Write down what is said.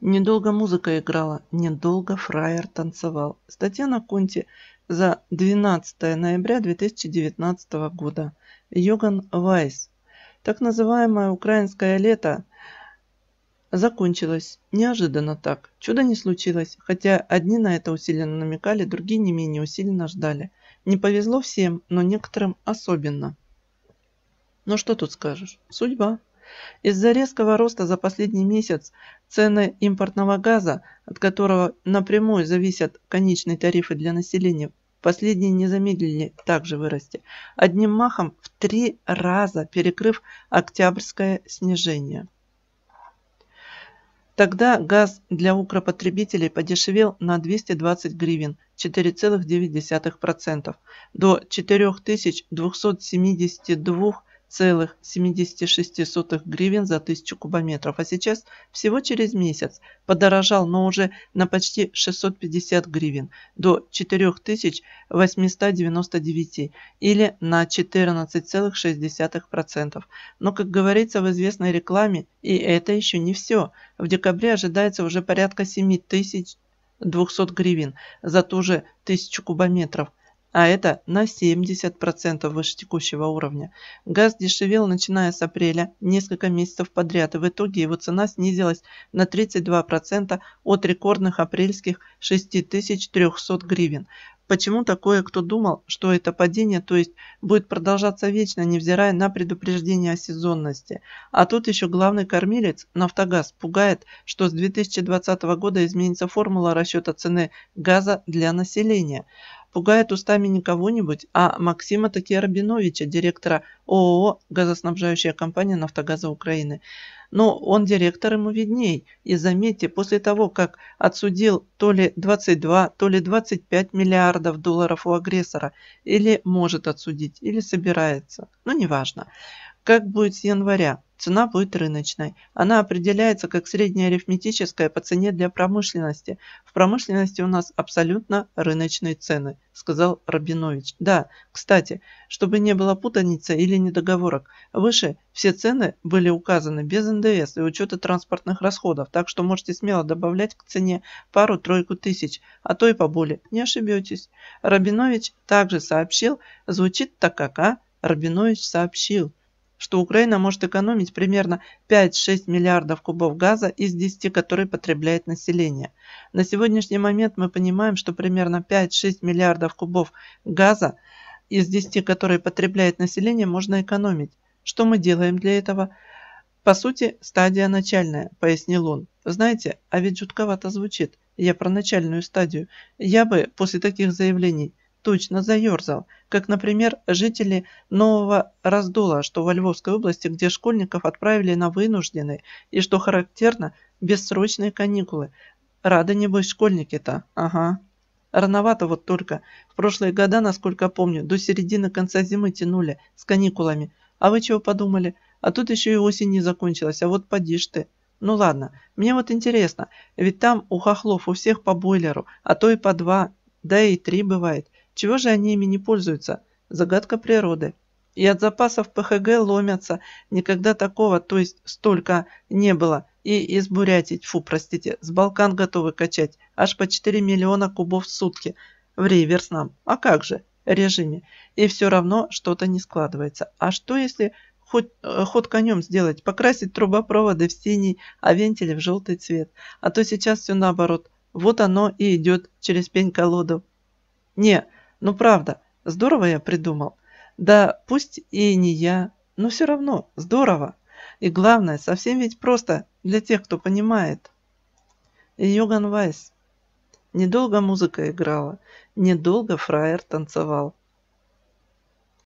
Недолго музыка играла, недолго фраер танцевал. Статья на Кунте за 12 ноября 2019 года. Йоган Вайс. Так называемое украинское лето закончилось. Неожиданно так. Чудо не случилось, хотя одни на это усиленно намекали, другие не менее усиленно ждали. Не повезло всем, но некоторым особенно. Но ну что тут скажешь? Судьба. Из-за резкого роста за последний месяц цены импортного газа, от которого напрямую зависят конечные тарифы для населения, последние не замедлили также вырасти, одним махом в три раза перекрыв октябрьское снижение. Тогда газ для укропотребителей подешевел на 220 гривен, 4,9%, до 4272 1,76 гривен за 1000 кубометров, а сейчас всего через месяц подорожал, но уже на почти 650 гривен до 4899 или на 14,6%. Но, как говорится в известной рекламе, и это еще не все. В декабре ожидается уже порядка 7200 гривен за ту же 1000 кубометров – а это на 70% выше текущего уровня. Газ дешевел, начиная с апреля, несколько месяцев подряд, и в итоге его цена снизилась на 32% от рекордных апрельских 6300 гривен. Почему такое, кто думал, что это падение, то есть будет продолжаться вечно, невзирая на предупреждение о сезонности. А тут еще главный кормилец, «Нафтогаз», пугает, что с 2020 года изменится формула расчета цены газа для населения пугает устами не кого-нибудь, а Максима Такерабиновича, директора ООО «Газоснабжающая компания «Нафтогаза Украины». Но ну, он директор ему видней. И заметьте, после того, как отсудил то ли 22, то ли 25 миллиардов долларов у агрессора, или может отсудить, или собирается, ну неважно, как будет с января. Цена будет рыночной. Она определяется как средняя арифметическая по цене для промышленности. В промышленности у нас абсолютно рыночные цены, сказал Рабинович. Да, кстати, чтобы не было путаницы или недоговорок, выше все цены были указаны без НДС и учета транспортных расходов, так что можете смело добавлять к цене пару-тройку тысяч, а то и поболее, не ошибетесь. Рабинович также сообщил, звучит так как, а? Рабинович сообщил что Украина может экономить примерно 5-6 миллиардов кубов газа из 10, которые потребляет население. На сегодняшний момент мы понимаем, что примерно 5-6 миллиардов кубов газа из 10, которые потребляет население, можно экономить. Что мы делаем для этого? По сути, стадия начальная, пояснил он. Знаете, а ведь жутковато звучит. Я про начальную стадию. Я бы после таких заявлений точно заерзал, как, например, жители Нового Раздола, что во Львовской области, где школьников отправили на вынужденные и, что характерно, бессрочные каникулы. Рады, небось, школьники-то, ага. Рановато вот только. В прошлые года, насколько помню, до середины конца зимы тянули с каникулами. А вы чего подумали? А тут еще и осень не закончилась, а вот поди ж ты. Ну ладно, мне вот интересно, ведь там у хохлов у всех по бойлеру, а то и по два, да и три бывает. Чего же они ими не пользуются? Загадка природы. И от запасов ПХГ ломятся. Никогда такого, то есть столько, не было. И из Бурятии, фу, простите, с Балкан готовы качать. Аж по 4 миллиона кубов в сутки. В реверс нам. А как же? Режиме. И все равно что-то не складывается. А что если хоть, э, ход конем сделать, покрасить трубопроводы в синий, а вентили в желтый цвет. А то сейчас все наоборот. Вот оно и идет через пень-колоду. Не, ну правда, здорово я придумал. Да, пусть и не я, но все равно здорово. И главное, совсем ведь просто для тех, кто понимает. Йоган Вайс. Недолго музыка играла, недолго фраер танцевал.